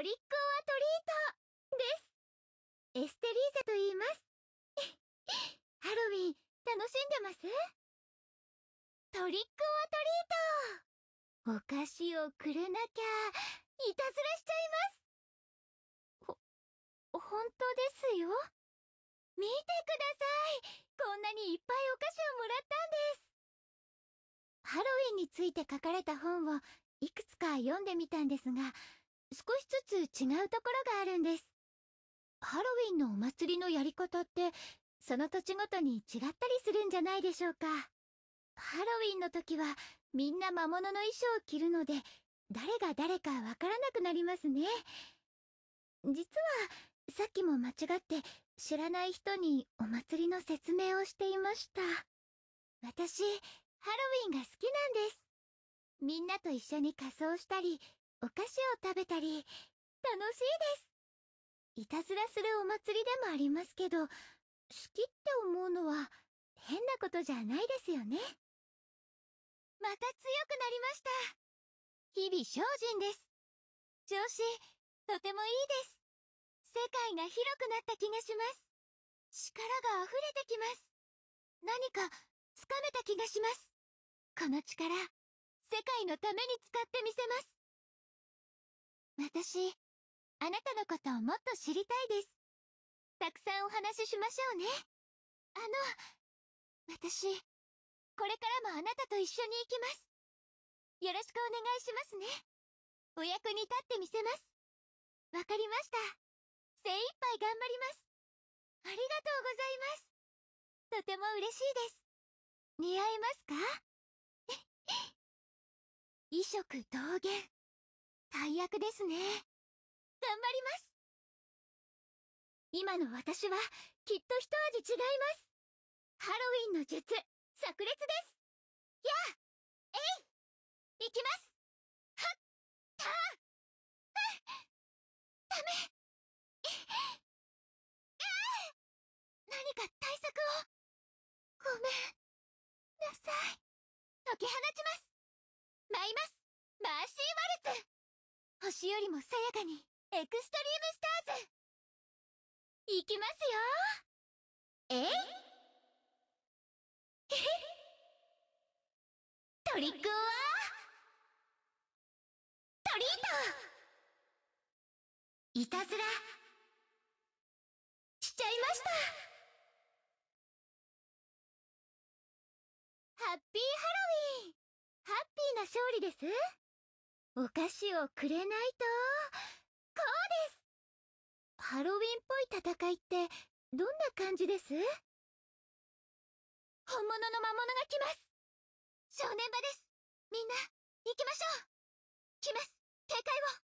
トリックオアトリートです。エステリーゼと言います。ハロウィン、楽しんでますトリックオアトリートお菓子をくれなきゃ、いたずらしちゃいますほ、本当ですよ。見てくださいこんなにいっぱいお菓子をもらったんですハロウィンについて書かれた本をいくつか読んでみたんですが、少しずつ違うところがあるんです。ハロウィンのお祭りのやり方って、その土地ごとに違ったりするんじゃないでしょうか。ハロウィンの時は、みんな魔物の衣装を着るので、誰が誰かわからなくなりますね。実は、さっきも間違って知らない人にお祭りの説明をしていました。私、ハロウィンが好きなんです。みんなと一緒に仮装したり、お菓子を食べたり、楽しいです。いたずらするお祭りでもありますけど、好きって思うのは変なことじゃないですよね。また強くなりました。日々精進です。調子、とてもいいです。世界が広くなった気がします。力が溢れてきます。何か、つかめた気がします。この力、世界のために使ってみせます。私、あなたのことをもっと知りたいです。たくさんお話ししましょうね。あの、私、これからもあなたと一緒に行きます。よろしくお願いしますね。お役に立ってみせます。わかりました。精一杯頑張ります。ありがとうございます。とても嬉しいです。似合いますか衣食同源。大役ですね。頑張ります今の私は、きっと一味違いますハロウィンの術、炸裂ですやあえい行きますはっ、たーダメあ何か対策をごめんなさい解き放ちます舞いますマーシーワルツ星よりもさやかにエクストリームスターズ行きますよえいトリックはトリートいたずらしちゃいましたハッピーハロウィンハッピーな勝利ですお菓子をくれないと、こうですハロウィンっぽい戦いって、どんな感じです本物の魔物が来ます正念場ですみんな、行きましょう来ます警戒を